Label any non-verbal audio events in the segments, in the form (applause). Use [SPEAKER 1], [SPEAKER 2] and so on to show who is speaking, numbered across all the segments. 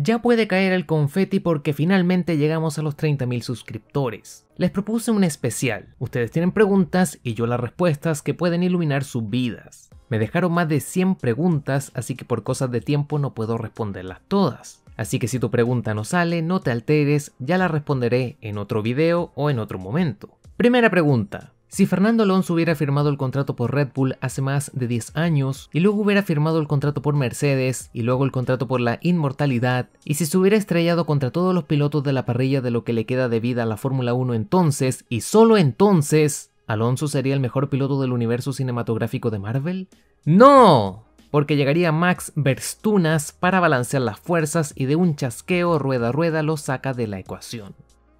[SPEAKER 1] Ya puede caer el confeti porque finalmente llegamos a los 30.000 suscriptores. Les propuse un especial. Ustedes tienen preguntas y yo las respuestas que pueden iluminar sus vidas. Me dejaron más de 100 preguntas, así que por cosas de tiempo no puedo responderlas todas. Así que si tu pregunta no sale, no te alteres, ya la responderé en otro video o en otro momento. Primera pregunta, si Fernando Alonso hubiera firmado el contrato por Red Bull hace más de 10 años, y luego hubiera firmado el contrato por Mercedes, y luego el contrato por la inmortalidad, y si se hubiera estrellado contra todos los pilotos de la parrilla de lo que le queda de vida a la Fórmula 1 entonces, y solo entonces, ¿Alonso sería el mejor piloto del universo cinematográfico de Marvel? ¡No! Porque llegaría Max Verstunas para balancear las fuerzas y de un chasqueo rueda a rueda lo saca de la ecuación.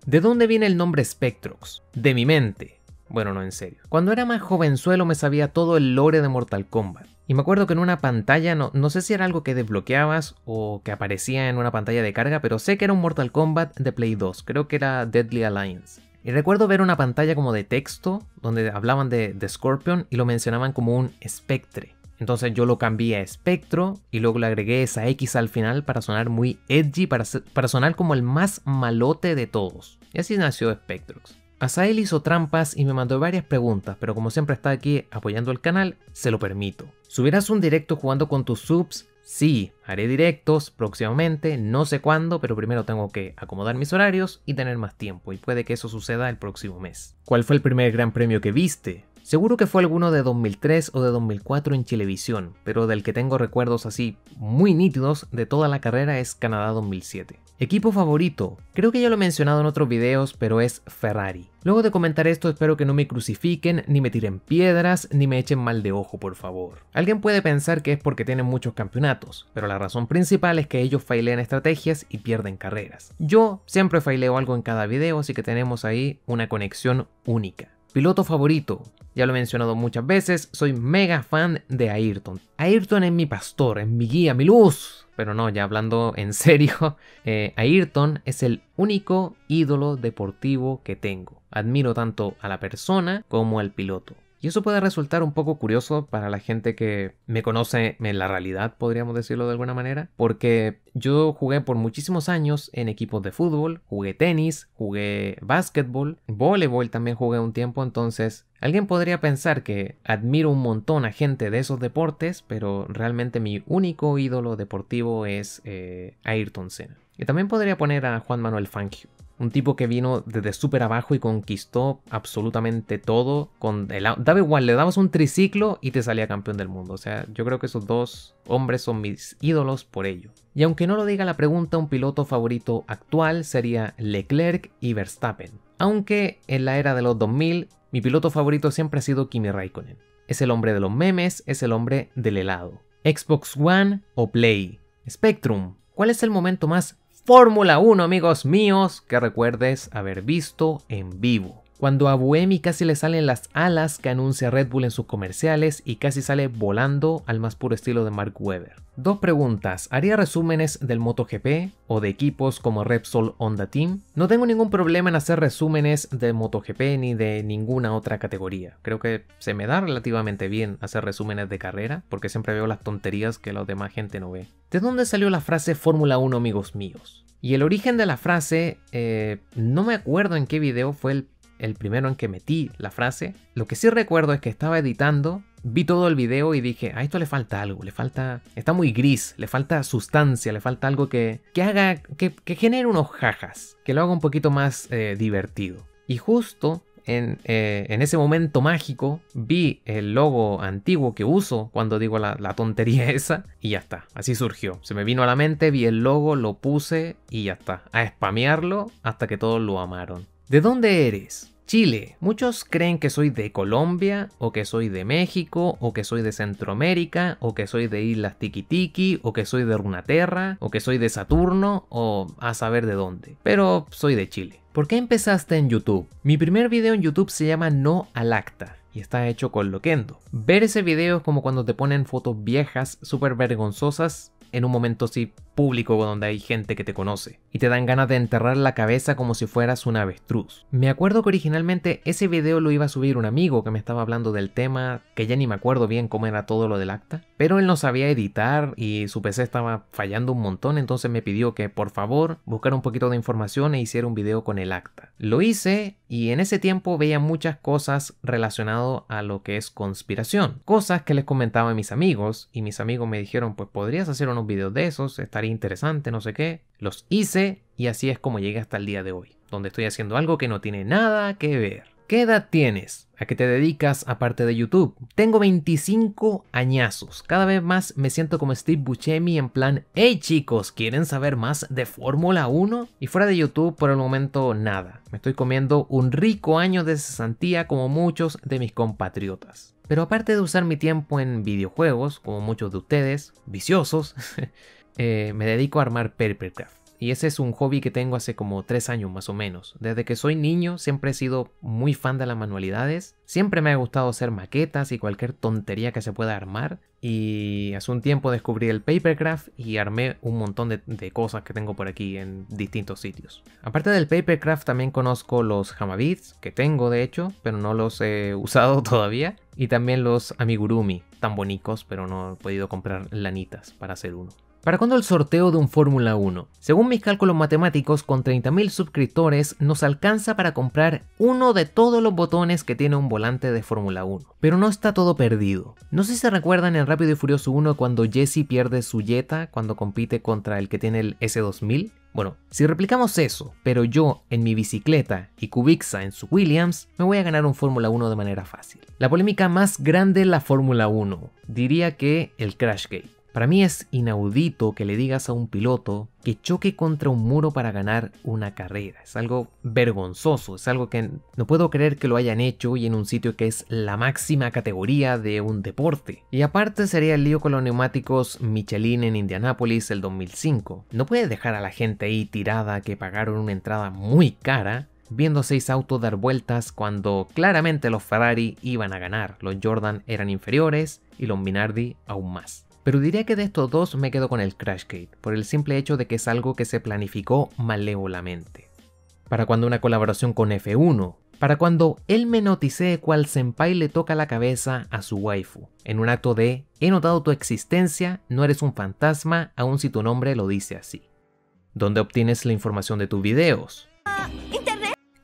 [SPEAKER 1] ¿De dónde viene el nombre Spectrox? De mi mente bueno, no en serio. Cuando era más jovenzuelo me sabía todo el lore de Mortal Kombat. Y me acuerdo que en una pantalla, no, no sé si era algo que desbloqueabas o que aparecía en una pantalla de carga, pero sé que era un Mortal Kombat de Play 2, creo que era Deadly Alliance. Y recuerdo ver una pantalla como de texto, donde hablaban de, Scorpion y lo mencionaban como un espectre. Entonces yo lo cambié a espectro y luego le agregué esa X al final para sonar muy edgy, para, para sonar como el más malote de todos. Y así nació Spectrox. Asael hizo trampas y me mandó varias preguntas, pero como siempre está aquí apoyando el canal, se lo permito. ¿Subirás un directo jugando con tus subs? Sí, haré directos próximamente, no sé cuándo, pero primero tengo que acomodar mis horarios y tener más tiempo, y puede que eso suceda el próximo mes. ¿Cuál fue el primer gran premio que viste? Seguro que fue alguno de 2003 o de 2004 en Chilevisión, pero del que tengo recuerdos así muy nítidos de toda la carrera es Canadá 2007. Equipo favorito. Creo que ya lo he mencionado en otros videos, pero es Ferrari. Luego de comentar esto espero que no me crucifiquen, ni me tiren piedras, ni me echen mal de ojo, por favor. Alguien puede pensar que es porque tienen muchos campeonatos, pero la razón principal es que ellos failean estrategias y pierden carreras. Yo siempre faileo algo en cada video, así que tenemos ahí una conexión única. Piloto favorito. Ya lo he mencionado muchas veces, soy mega fan de Ayrton. Ayrton es mi pastor, es mi guía, mi luz pero no, ya hablando (laughs) en serio, eh, Ayrton es el único ídolo deportivo que tengo. Admiro tanto a la persona como al piloto. Y eso puede resultar un poco curioso para la gente que me conoce en la realidad, podríamos decirlo de alguna manera, porque yo jugué por muchísimos años en equipos de fútbol, jugué tenis, jugué básquetbol, voleibol también jugué un tiempo, entonces alguien podría pensar que admiro un montón a gente de esos deportes, pero realmente mi único ídolo deportivo es eh, Ayrton Senna. Y también podría poner a Juan Manuel Fangio. Un tipo que vino desde súper abajo y conquistó absolutamente todo. Con el, daba igual, le dabas un triciclo y te salía campeón del mundo. O sea, yo creo que esos dos hombres son mis ídolos por ello. Y aunque no lo diga la pregunta, un piloto favorito actual sería Leclerc y Verstappen. Aunque en la era de los 2000, mi piloto favorito siempre ha sido Kimi Raikkonen. Es el hombre de los memes, es el hombre del helado. Xbox One o Play. Spectrum, ¿cuál es el momento más Fórmula 1, amigos míos, que recuerdes haber visto en vivo. Cuando a Buemi casi le salen las alas que anuncia Red Bull en sus comerciales y casi sale volando al más puro estilo de Mark Webber. Dos preguntas, ¿haría resúmenes del MotoGP o de equipos como Repsol Honda Team? No tengo ningún problema en hacer resúmenes de MotoGP ni de ninguna otra categoría. Creo que se me da relativamente bien hacer resúmenes de carrera porque siempre veo las tonterías que la demás gente no ve. ¿De dónde salió la frase Fórmula 1 amigos míos? Y el origen de la frase, eh, no me acuerdo en qué video fue el el primero en que metí la frase. Lo que sí recuerdo es que estaba editando, vi todo el video y dije, a esto le falta algo, le falta, está muy gris, le falta sustancia, le falta algo que, que haga, que, genere unos jajas, que lo haga un poquito más eh, divertido. Y justo en, eh, en, ese momento mágico vi el logo antiguo que uso cuando digo la, la, tontería (laughs) esa y ya está, así surgió. Se me vino a la mente, vi el logo, lo puse y ya está. A spamearlo hasta que todos lo amaron. ¿De dónde eres? Chile. Muchos creen que soy de Colombia, o que soy de México, o que soy de Centroamérica, o que soy de Islas Tiki, o que soy de Runaterra, o que soy de Saturno, o a saber de dónde. Pero soy de Chile. ¿Por qué empezaste en YouTube? Mi primer video en YouTube se llama No al acta y está hecho con Loquendo. Ver ese video es como cuando te ponen fotos viejas, súper vergonzosas, en un momento así público donde hay gente que te conoce, y te dan ganas de enterrar la cabeza como si fueras un avestruz. Me acuerdo que originalmente ese video lo iba a subir un amigo que me estaba hablando del tema, que ya ni me acuerdo bien cómo era todo lo del acta, pero él no sabía editar y su PC estaba fallando un montón, entonces me pidió que por favor buscara un poquito de información e hiciera un video con el acta. Lo hice y en ese tiempo veía muchas cosas relacionadas a lo que es conspiración, cosas que les comentaba a mis amigos y mis amigos me dijeron pues podrías hacer un videos de esos, estaría interesante, no sé qué. Los hice y así es como llegué hasta el día de hoy, donde estoy haciendo algo que no tiene nada que ver. ¿Qué edad tienes? ¿A qué te dedicas aparte de YouTube? Tengo 25 añazos. Cada vez más me siento como Steve Buscemi en plan, hey chicos, ¿quieren saber más de Fórmula 1? Y fuera de YouTube por el momento nada. Me estoy comiendo un rico año de cesantía como muchos de mis compatriotas. Pero aparte de usar mi tiempo en videojuegos, como muchos de ustedes, viciosos, (laughs) eh, me dedico a armar papercraft. Y ese es un hobby que tengo hace como tres años más o menos. Desde que soy niño siempre he sido muy fan de las manualidades. Siempre me ha gustado hacer maquetas y cualquier tontería que se pueda armar. Y hace un tiempo descubrí el papercraft y armé un montón de, cosas que tengo por aquí en distintos sitios. Aparte del papercraft también conozco los hamabits, que tengo de hecho, pero no los he (laughs) usado todavía. Y también los amigurumi, tan bonitos, pero no he podido comprar lanitas para hacer uno. ¿Para cuándo el sorteo de un Fórmula 1? Según mis cálculos matemáticos, con 30.000 suscriptores nos alcanza para comprar uno de todos los botones que tiene un volante de Fórmula 1. Pero no está todo perdido. No sé si se recuerdan en Rápido y Furioso 1 cuando Jesse pierde su Jetta cuando compite contra el que tiene el S2000. Bueno, si replicamos eso, pero yo en mi bicicleta y Kubica en su Williams, me voy a ganar un Fórmula 1 de manera fácil. La polémica más grande en la Fórmula 1. Diría que el Gate. Para mí es inaudito que le digas a un piloto que choque contra un muro para ganar una carrera. Es algo vergonzoso, es algo que no puedo creer que lo hayan hecho y en un sitio que es la máxima categoría de un deporte. Y aparte sería el lío con los neumáticos Michelin en Indianápolis el 2005. No puede dejar a la gente ahí tirada que pagaron una entrada muy cara viendo seis autos dar vueltas cuando claramente los Ferrari iban a ganar, los Jordan eran inferiores y los Minardi aún más. Pero diría que de estos dos me quedo con el Crashgate, por el simple hecho de que es algo que se planificó malévolamente. Para cuando una colaboración con F1, para cuando él me noticee cual senpai le toca la cabeza a su waifu, en un acto de he notado tu existencia, no eres un fantasma, aun si tu nombre lo dice así. ¿Dónde obtienes la información de tus videos? Ah,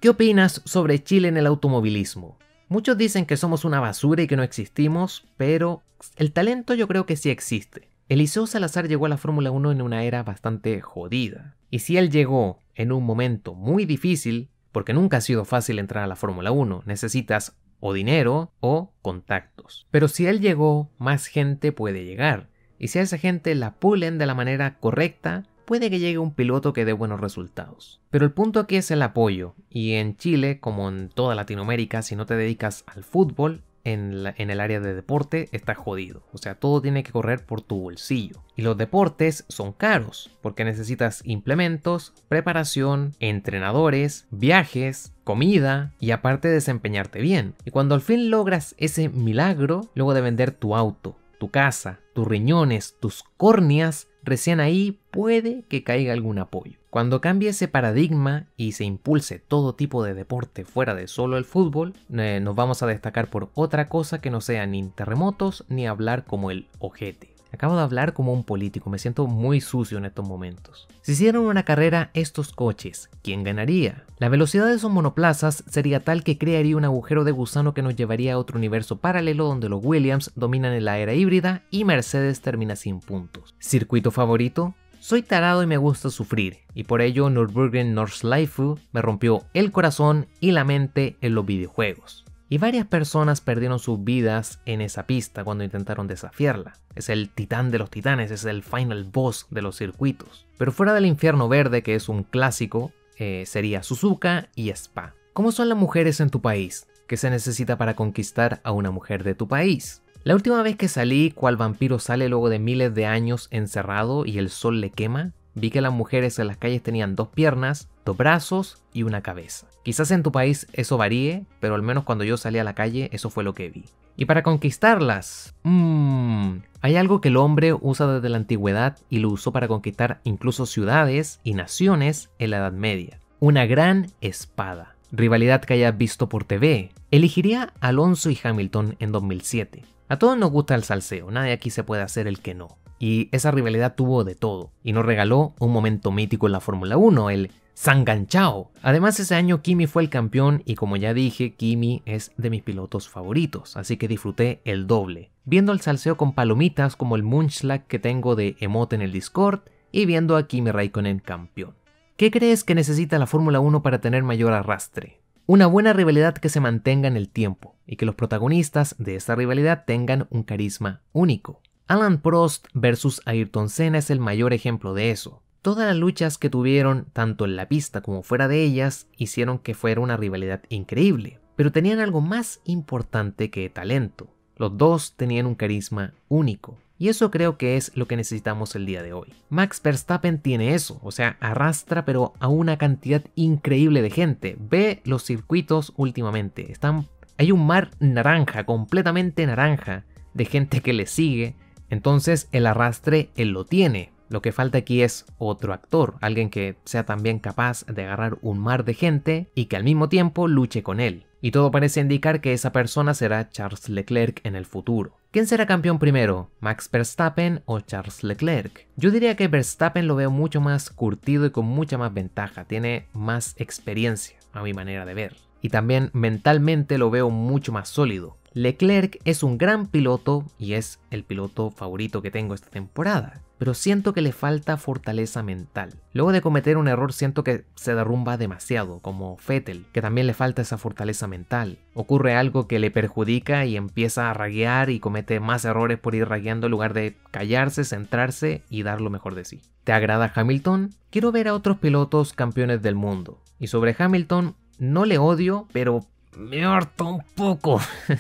[SPEAKER 1] ¿Qué opinas sobre Chile en el automovilismo? Muchos dicen que somos una basura y que no existimos, pero el talento yo creo que sí existe. Eliseo Salazar llegó a la Fórmula 1 en una era bastante jodida. Y si él llegó en un momento muy difícil, porque nunca ha sido fácil entrar a la Fórmula 1, necesitas o dinero o contactos. Pero si él llegó, más gente puede llegar. Y si a esa gente la pulen de la manera correcta, puede que llegue un piloto que dé buenos resultados. Pero el punto aquí es el apoyo, y en Chile, como en toda Latinoamérica, si no te dedicas al fútbol, en, el área de deporte está jodido. O sea, todo tiene que correr por tu bolsillo. Y los deportes son caros, porque necesitas implementos, preparación, entrenadores, viajes, comida y aparte desempeñarte bien. Y cuando al fin logras ese milagro, luego de vender tu auto, tu casa, tus riñones, tus córneas, recién ahí puede que caiga algún apoyo. Cuando cambie ese paradigma y se impulse todo tipo de deporte fuera de solo el fútbol, eh, nos vamos a destacar por otra cosa que no sea ni terremotos ni hablar como el ojete. Acabo de hablar como un político, me siento muy sucio en estos momentos. Si hicieran una carrera estos coches, ¿quién ganaría? La velocidad de esos monoplazas sería tal que crearía un agujero de gusano que nos llevaría a otro universo paralelo donde los Williams dominan en la era híbrida y Mercedes termina sin puntos. ¿Circuito favorito? Soy tarado y me gusta sufrir, y por ello Nürburgring Nordschleife me rompió el corazón y la mente en los videojuegos. Y varias personas perdieron sus vidas en esa pista cuando intentaron desafiarla. Es el titán de los titanes, es el final boss de los circuitos. Pero fuera del infierno verde, que es un clásico, eh, sería Suzuka y Spa. ¿Cómo son las mujeres en tu país? ¿Qué se necesita para conquistar a una mujer de tu país? La última vez que salí, cual vampiro sale luego de miles de años encerrado y el sol le quema, vi que las mujeres en las calles tenían dos piernas, dos brazos y una cabeza. Quizás en tu país eso varíe, pero al menos cuando yo salí a la calle eso fue lo que vi. Y para conquistarlas, mmm, hay algo que el hombre usa desde la antigüedad y lo usó para conquistar incluso ciudades y naciones en la Edad Media. Una gran espada. Rivalidad que hayas visto por TV. Elegiría Alonso y Hamilton en 2007. A todos nos gusta el salseo, nadie aquí se puede hacer el que no y esa rivalidad tuvo de todo, y nos regaló un momento mítico en la Fórmula 1, el Sanganchao. Además, ese año Kimi fue el campeón y como ya dije, Kimi es de mis pilotos favoritos, así que disfruté el doble. Viendo el salseo con palomitas como el Munchlack que tengo de emote en el Discord y viendo a Kimi Raikkonen campeón. ¿Qué crees que necesita la Fórmula 1 para tener mayor arrastre? Una buena rivalidad que se mantenga en el tiempo y que los protagonistas de esta rivalidad tengan un carisma único. Alan Prost versus Ayrton Senna es el mayor ejemplo de eso. Todas las luchas que tuvieron, tanto en la pista como fuera de ellas, hicieron que fuera una rivalidad increíble, pero tenían algo más importante que talento. Los dos tenían un carisma único. Y eso creo que es lo que necesitamos el día de hoy. Max Verstappen tiene eso, o sea, arrastra pero a una cantidad increíble de gente. Ve los circuitos últimamente, están hay un mar naranja, completamente naranja, de gente que le sigue, entonces el arrastre él lo tiene. Lo que falta aquí es otro actor, alguien que sea también capaz de agarrar un mar de gente y que al mismo tiempo luche con él. Y todo parece indicar que esa persona será Charles Leclerc en el futuro. ¿Quién será campeón primero? ¿Max Verstappen o Charles Leclerc? Yo diría que Verstappen lo veo mucho más curtido y con mucha más ventaja, tiene más experiencia, a mi manera de ver. Y también mentalmente lo veo mucho más sólido. Leclerc es un gran piloto y es el piloto favorito que tengo esta temporada, pero siento que le falta fortaleza mental. Luego de cometer un error siento que se derrumba demasiado, como Fettel, que también le falta esa fortaleza mental. Ocurre algo que le perjudica y empieza a raguear y comete más errores por ir ragueando en lugar de callarse, centrarse y dar lo mejor de sí. ¿Te agrada Hamilton? Quiero ver a otros pilotos campeones del mundo. Y sobre Hamilton, no le odio, pero me un poco. (laughs)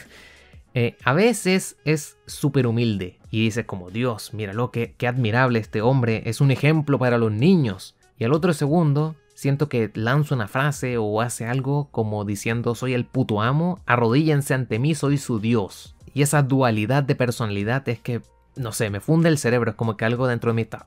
[SPEAKER 1] Eh, a veces es súper humilde y dices como Dios, míralo, qué, qué admirable este hombre, es un ejemplo para los niños. Y al otro segundo siento que lanza una frase o hace algo como diciendo soy el puto amo, arrodíllense ante mí, soy su Dios. Y esa dualidad de personalidad es que, no sé, me funde el cerebro, es como que algo dentro de mí está...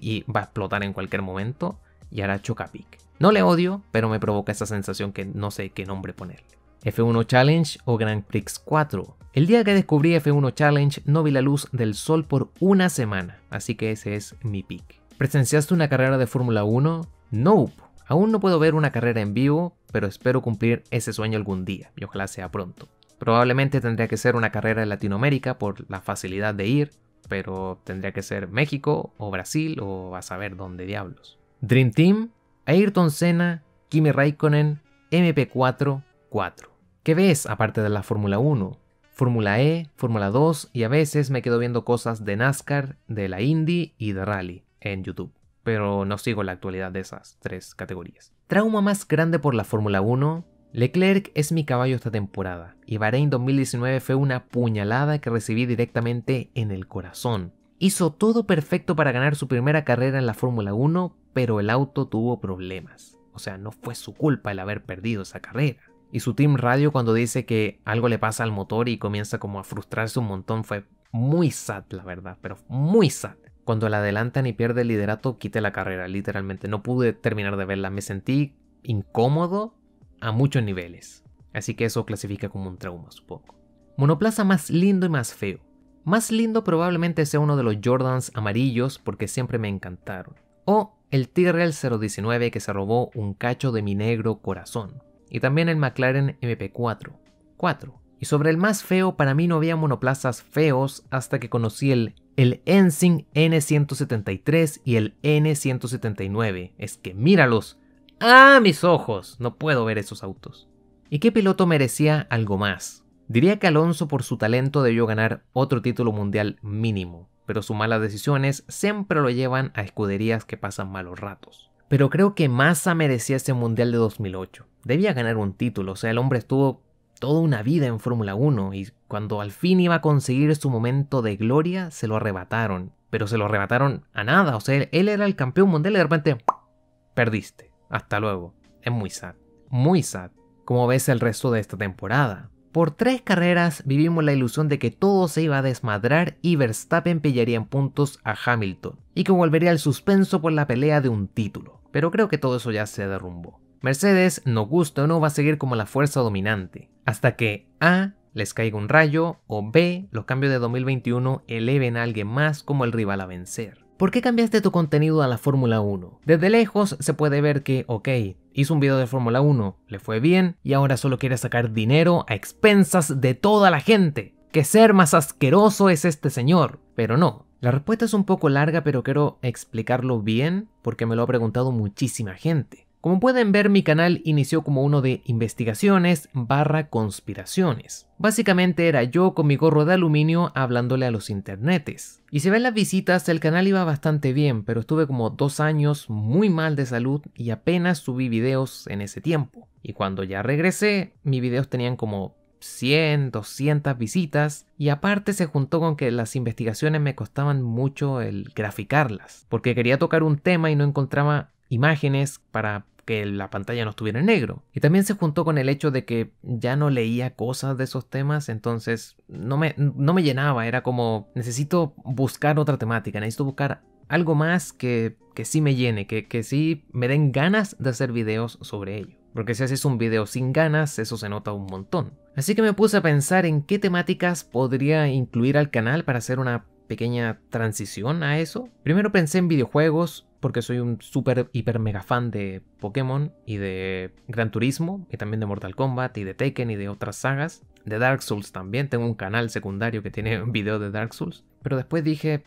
[SPEAKER 1] Y va a explotar en cualquier momento y hará chocapic. No le odio, pero me provoca esa sensación que no sé qué nombre ponerle. F1 Challenge o Grand Prix 4. El día que descubrí F1 Challenge no vi la luz del sol por una semana, así que ese es mi pick. ¿Presenciaste una carrera de Fórmula 1? Nope. Aún no puedo ver una carrera en vivo, pero espero cumplir ese sueño algún día, y ojalá sea pronto. Probablemente tendría que ser una carrera en Latinoamérica por la facilidad de ir, pero tendría que ser México o Brasil o a saber dónde diablos. Dream Team, Ayrton Senna, Kimi Raikkonen, MP4, 4. ¿Qué ves aparte de la Fórmula 1? Fórmula E, Fórmula 2 y a veces me quedo viendo cosas de NASCAR, de la Indy y de Rally en YouTube, pero no sigo la actualidad de esas tres categorías. Trauma más grande por la Fórmula 1. Leclerc es mi caballo esta temporada y Bahrein 2019 fue una puñalada que recibí directamente en el corazón. Hizo todo perfecto para ganar su primera carrera en la Fórmula 1, pero el auto tuvo problemas. O sea, no fue su culpa el haber perdido esa carrera. Y su team radio cuando dice que algo le pasa al motor y comienza como a frustrarse un montón fue muy sad, la verdad, pero muy sad. Cuando la adelantan y pierde el liderato, quite la carrera, literalmente. No pude terminar de verla. Me sentí incómodo a muchos niveles. Así que eso clasifica como un trauma, supongo. Monoplaza más lindo y más feo. Más lindo probablemente sea uno de los Jordans amarillos porque siempre me encantaron. O el Tyrrell 019 que se robó un cacho de mi negro corazón, y también el McLaren MP4. 4. Y sobre el más feo, para mí no había monoplazas feos hasta que conocí el, el Ensign N173 y el N179. Es que míralos. ¡Ah, mis ojos! No puedo ver esos autos. ¿Y qué piloto merecía algo más? Diría que Alonso por su talento debió ganar otro título mundial mínimo pero sus malas decisiones siempre lo llevan a escuderías que pasan malos ratos. Pero creo que Massa merecía ese Mundial de 2008. Debía ganar un título, o sea, el hombre estuvo toda una vida en Fórmula 1 y cuando al fin iba a conseguir su momento de gloria, se lo arrebataron. Pero se lo arrebataron a nada, o sea, él era el campeón mundial y de repente perdiste. Hasta luego. Es muy sad. Muy sad. Como ves el resto de esta temporada. Por tres carreras vivimos la ilusión de que todo se iba a desmadrar y Verstappen pillaría en puntos a Hamilton, y que volvería al suspenso por la pelea de un título. Pero creo que todo eso ya se derrumbó. Mercedes, no gusta o no, va a seguir como la fuerza dominante, hasta que A. les caiga un rayo, o B. los cambios de 2021 eleven a alguien más como el rival a vencer. ¿Por qué cambiaste tu contenido a la Fórmula 1? Desde lejos se puede ver que, ok, hizo un video de Fórmula 1, le fue bien y ahora solo quiere sacar dinero a expensas de toda la gente. ¿Qué ser más asqueroso es este señor? Pero no. La respuesta es un poco larga, pero quiero explicarlo bien porque me lo ha preguntado muchísima gente. Como pueden ver, mi canal inició como uno de investigaciones barra conspiraciones. Básicamente era yo con mi gorro de aluminio hablándole a los internetes. Y si ven las visitas, el canal iba bastante bien, pero estuve como dos años muy mal de salud y apenas subí videos en ese tiempo. Y cuando ya regresé, mis videos tenían como 100, 200 visitas y aparte se juntó con que las investigaciones me costaban mucho el graficarlas, porque quería tocar un tema y no encontraba imágenes para que la pantalla no estuviera en negro. Y también se juntó con el hecho de que ya no leía cosas de esos temas, entonces no me, no me llenaba, era como necesito buscar otra temática, necesito buscar algo más que, que sí me llene, que, que sí me den ganas de hacer videos sobre ello. Porque si haces un video sin ganas, eso se nota un montón. Así que me puse a pensar en qué temáticas podría incluir al canal para hacer una pequeña transición a eso. Primero pensé en videojuegos, porque soy un super hiper mega fan de Pokémon y de Gran Turismo y también de Mortal Kombat y de Tekken y de otras sagas. De Dark Souls también, tengo un canal secundario que tiene un video de Dark Souls. Pero después dije,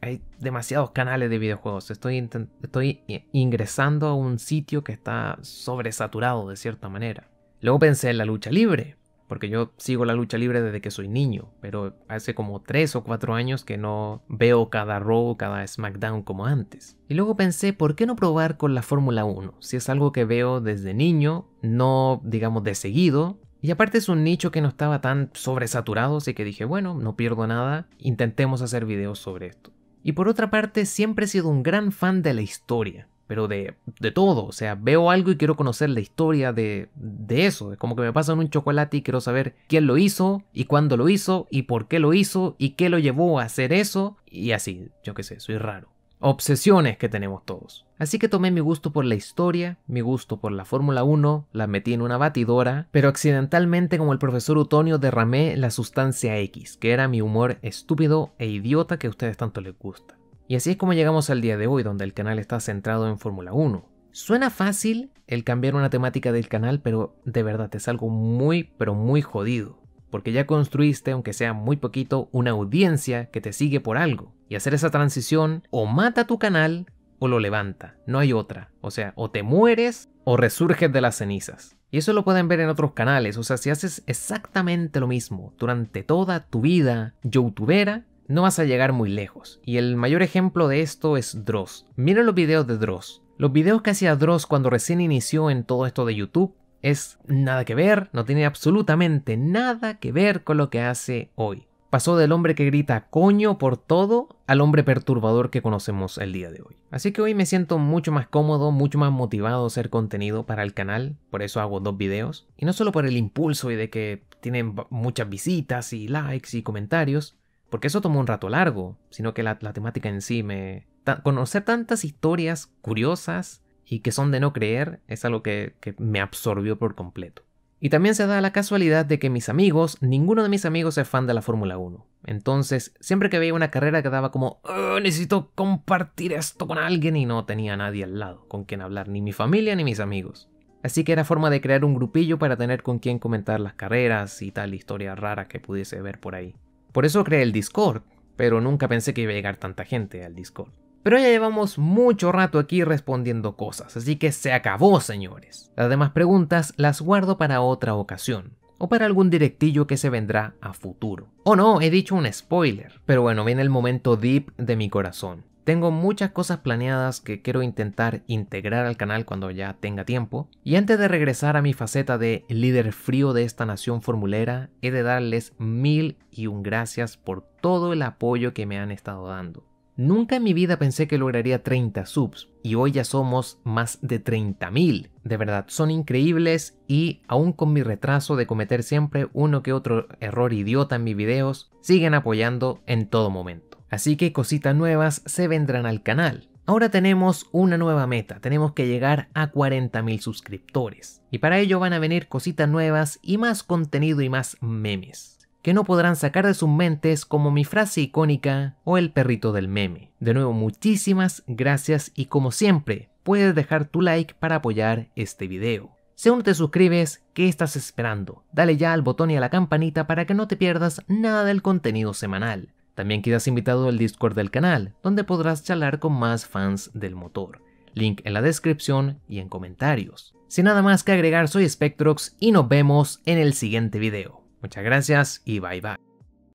[SPEAKER 1] hay demasiados canales de videojuegos, estoy, estoy ingresando a un sitio que está sobresaturado de cierta manera. Luego pensé en la lucha libre, porque yo sigo la lucha libre desde que soy niño, pero hace como 3 o 4 años que no veo cada Raw, cada SmackDown como antes. Y luego pensé, ¿por qué no probar con la Fórmula 1? Si es algo que veo desde niño, no digamos de seguido, y aparte es un nicho que no estaba tan sobresaturado, así que dije, bueno, no pierdo nada, intentemos hacer videos sobre esto. Y por otra parte, siempre he sido un gran fan de la historia pero de, todo. O sea, veo algo y quiero conocer la historia de, de eso. Es como que me pasan un chocolate y quiero saber quién lo hizo y cuándo lo hizo y por qué lo hizo y qué lo llevó a hacer eso. Y así, yo qué sé, soy raro. Obsesiones que tenemos todos. Así que tomé mi gusto por la historia, mi gusto por la Fórmula 1, la metí en una batidora, pero accidentalmente como el profesor Utonio derramé la sustancia X, que era mi humor estúpido e idiota que a ustedes tanto les gusta. Y así es como llegamos al día de hoy, donde el canal está centrado en Fórmula 1. Suena fácil el cambiar una temática del canal, pero de verdad es algo muy, pero muy jodido. Porque ya construiste, aunque sea muy poquito, una audiencia que te sigue por algo. Y hacer esa transición o mata tu canal o lo levanta. No hay otra. O sea, o te mueres o resurges de las cenizas. Y eso lo pueden ver en otros canales. O sea, si haces exactamente lo mismo durante toda tu vida youtubera, no vas a llegar muy lejos. Y el mayor ejemplo de esto es Dross. miren los videos de Dross. Los videos que hacía Dross cuando recién inició en todo esto de YouTube es nada que ver, no tiene absolutamente nada que ver con lo que hace hoy. Pasó del hombre que grita coño por todo al hombre perturbador que conocemos el día de hoy. Así que hoy me siento mucho más cómodo, mucho más motivado a hacer contenido para el canal, por eso hago dos videos. Y no solo por el impulso y de que tienen muchas visitas y likes y comentarios, porque eso tomó un rato largo, sino que la, temática en sí me... conocer tantas historias curiosas y que son de no creer es algo que, me absorbió por completo. Y también se da la casualidad de que mis amigos, ninguno de mis amigos es fan de la Fórmula 1. Entonces, siempre que veía una carrera quedaba como, oh, necesito compartir esto con alguien y no tenía nadie al lado con quien hablar, ni mi familia ni mis amigos. Así que era forma de crear un grupillo para tener con quien comentar las carreras y tal historia rara que pudiese ver por ahí. Por eso creé el Discord, pero nunca pensé que iba a llegar tanta gente al Discord. Pero ya llevamos mucho rato aquí respondiendo cosas, así que se acabó, señores. Las demás preguntas las guardo para otra ocasión, o para algún directillo que se vendrá a futuro. Oh no, he dicho un spoiler, pero bueno, viene el momento deep de mi corazón. Tengo muchas cosas planeadas que quiero intentar integrar al canal cuando ya tenga tiempo. Y antes de regresar a mi faceta de líder frío de esta nación formulera, he de darles mil y un gracias por todo el apoyo que me han estado dando. Nunca en mi vida pensé que lograría 30 subs y hoy ya somos más de 30.000. De verdad, son increíbles y aún con mi retraso de cometer siempre uno que otro error idiota en mis videos, siguen apoyando en todo momento. Así que cositas nuevas se vendrán al canal. Ahora tenemos una nueva meta, tenemos que llegar a 40.000 suscriptores. Y para ello van a venir cositas nuevas y más contenido y más memes que no podrán sacar de sus mentes como mi frase icónica o el perrito del meme. De nuevo, muchísimas gracias y como siempre, puedes dejar tu like para apoyar este video. Si aún te suscribes, ¿qué estás esperando? Dale ya al botón y a la campanita para que no te pierdas nada del contenido semanal. También quedas invitado al Discord del canal, donde podrás charlar con más fans del motor. Link en la descripción y en comentarios. Sin nada más que agregar, soy Spectrox y nos vemos en el siguiente video. Muchas gracias y bye bye.